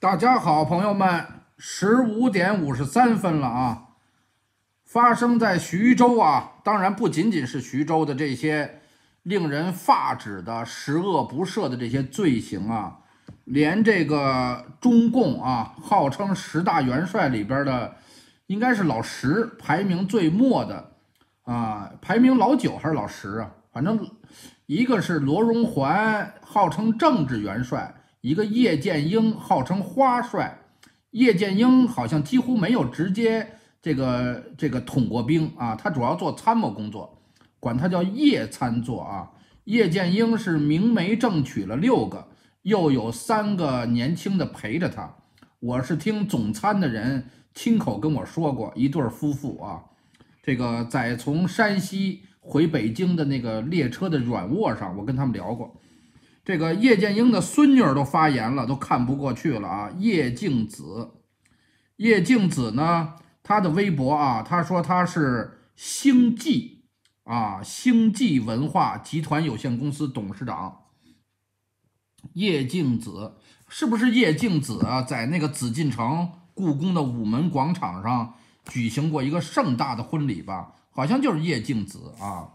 大家好，朋友们，十五点五十三分了啊！发生在徐州啊，当然不仅仅是徐州的这些令人发指的十恶不赦的这些罪行啊，连这个中共啊，号称十大元帅里边的，应该是老十排名最末的啊，排名老九还是老十啊？反正一个是罗荣桓，号称政治元帅。一个叶剑英号称花帅，叶剑英好像几乎没有直接这个这个统过兵啊，他主要做参谋工作，管他叫叶参座啊。叶剑英是明媒正娶了六个，又有三个年轻的陪着他。我是听总参的人亲口跟我说过，一对儿夫妇啊，这个在从山西回北京的那个列车的软卧上，我跟他们聊过。这个叶剑英的孙女儿都发言了，都看不过去了啊！叶静子，叶静子呢？她的微博啊，她说她是星际啊，星际文化集团有限公司董事长。叶静子是不是叶静子啊？在那个紫禁城故宫的午门广场上举行过一个盛大的婚礼吧？好像就是叶静子啊。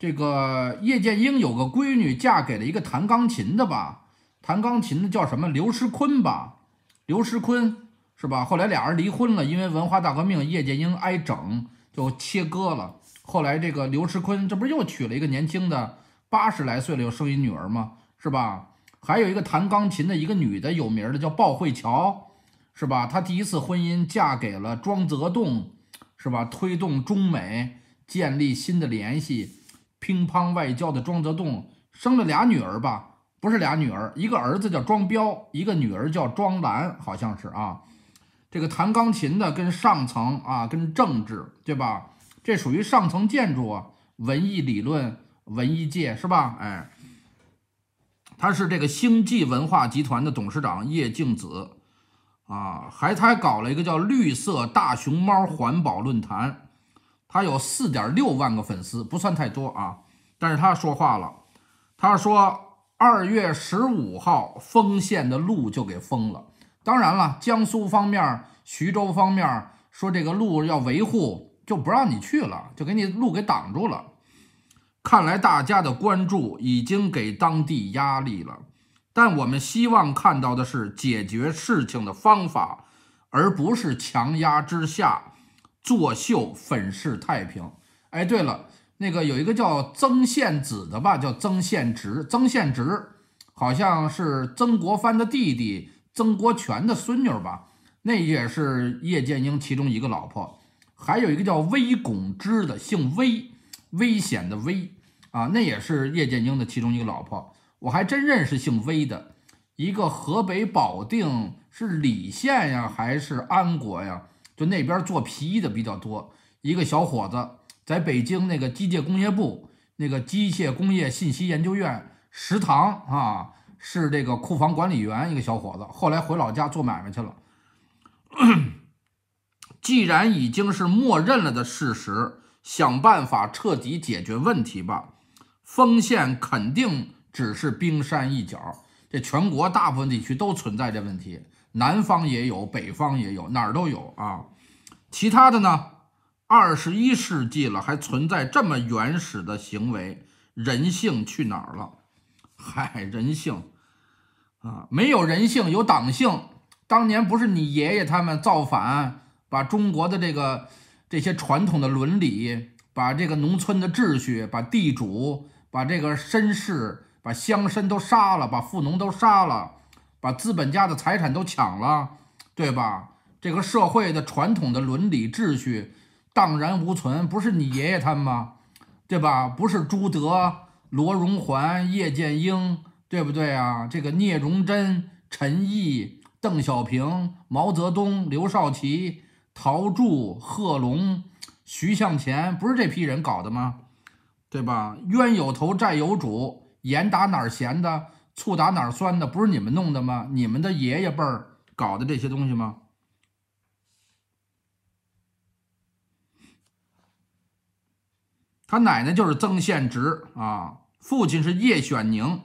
这个叶剑英有个闺女，嫁给了一个弹钢琴的吧？弹钢琴的叫什么？刘诗坤吧？刘诗坤是吧？后来俩人离婚了，因为文化大革命，叶剑英挨整，就切割了。后来这个刘诗坤，这不是又娶了一个年轻的，八十来岁了，又生一女儿吗？是吧？还有一个弹钢琴的一个女的，有名的叫鲍慧乔，是吧？她第一次婚姻嫁给了庄则栋，是吧？推动中美建立新的联系。乒乓外交的庄则栋生了俩女儿吧？不是俩女儿，一个儿子叫庄彪，一个女儿叫庄兰，好像是啊。这个弹钢琴的跟上层啊，跟政治对吧？这属于上层建筑啊，文艺理论、文艺界是吧？哎，他是这个星际文化集团的董事长叶静子啊，还还搞了一个叫绿色大熊猫环保论坛。他有四点六万个粉丝，不算太多啊，但是他说话了，他说二月十五号封县的路就给封了。当然了，江苏方面、徐州方面说这个路要维护，就不让你去了，就给你路给挡住了。看来大家的关注已经给当地压力了，但我们希望看到的是解决事情的方法，而不是强压之下。作秀粉饰太平。哎，对了，那个有一个叫曾宪梓的吧？叫曾宪植，曾宪植好像是曾国藩的弟弟曾国荃的孙女吧？那也是叶剑英其中一个老婆。还有一个叫危拱之的，姓危，危险的危啊，那也是叶剑英的其中一个老婆。我还真认识姓危的，一个河北保定是礼县呀，还是安国呀？就那边做皮衣的比较多，一个小伙子在北京那个机械工业部那个机械工业信息研究院食堂啊，是这个库房管理员。一个小伙子后来回老家做买卖去了。既然已经是默认了的事实，想办法彻底解决问题吧。丰县肯定只是冰山一角，这全国大部分地区都存在这问题。南方也有，北方也有，哪儿都有啊。其他的呢？二十一世纪了，还存在这么原始的行为，人性去哪儿了？嗨，人性啊，没有人性，有党性。当年不是你爷爷他们造反，把中国的这个这些传统的伦理，把这个农村的秩序，把地主、把这个绅士、把乡绅都杀了，把富农都杀了。把资本家的财产都抢了，对吧？这个社会的传统的伦理秩序荡然无存，不是你爷爷他们，吗？对吧？不是朱德、罗荣桓、叶剑英，对不对啊？这个聂荣臻、陈毅、邓小平、毛泽东、刘少奇、陶铸、贺龙、徐向前，不是这批人搞的吗？对吧？冤有头，债有主，严打哪儿闲的？醋打哪儿酸的？不是你们弄的吗？你们的爷爷辈儿搞的这些东西吗？他奶奶就是曾宪植啊，父亲是叶选宁，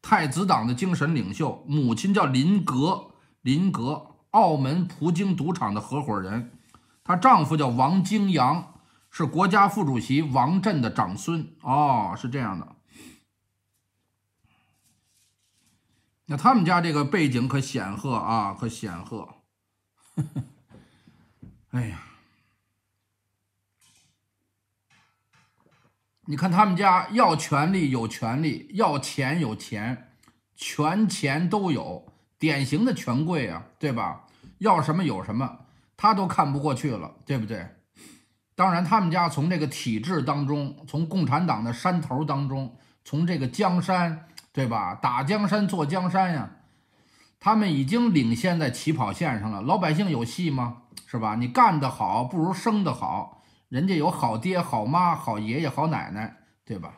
太子党的精神领袖，母亲叫林革，林革，澳门葡京赌场的合伙人，她丈夫叫王京阳，是国家副主席王震的长孙。哦，是这样的。那他们家这个背景可显赫啊，可显赫！哎呀，你看他们家要权力有权力，要钱有钱，权钱都有，典型的权贵啊，对吧？要什么有什么，他都看不过去了，对不对？当然，他们家从这个体制当中，从共产党的山头当中，从这个江山。对吧？打江山坐江山呀，他们已经领先在起跑线上了。老百姓有戏吗？是吧？你干得好不如生得好，人家有好爹好妈好爷爷好奶奶，对吧？